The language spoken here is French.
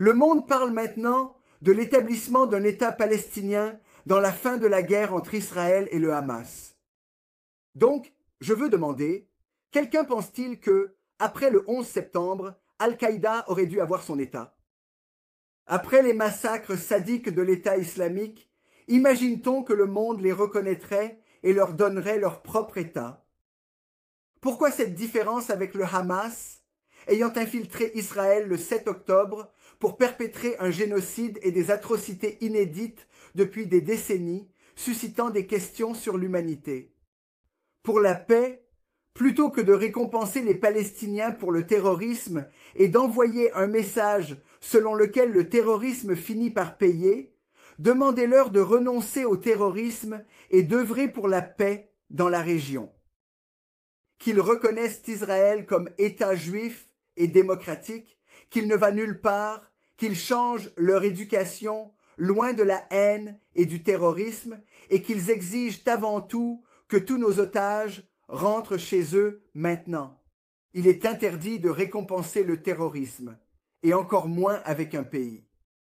Le monde parle maintenant de l'établissement d'un État palestinien dans la fin de la guerre entre Israël et le Hamas. Donc, je veux demander, quelqu'un pense-t-il que, après le 11 septembre, Al-Qaïda aurait dû avoir son État Après les massacres sadiques de l'État islamique, imagine-t-on que le monde les reconnaîtrait et leur donnerait leur propre État Pourquoi cette différence avec le Hamas ayant infiltré Israël le 7 octobre pour perpétrer un génocide et des atrocités inédites depuis des décennies, suscitant des questions sur l'humanité. Pour la paix, plutôt que de récompenser les Palestiniens pour le terrorisme et d'envoyer un message selon lequel le terrorisme finit par payer, demandez-leur de renoncer au terrorisme et d'œuvrer pour la paix dans la région. Qu'ils reconnaissent Israël comme État juif démocratique, qu'il ne va nulle part, qu'ils changent leur éducation loin de la haine et du terrorisme et qu'ils exigent avant tout que tous nos otages rentrent chez eux maintenant. Il est interdit de récompenser le terrorisme, et encore moins avec un pays.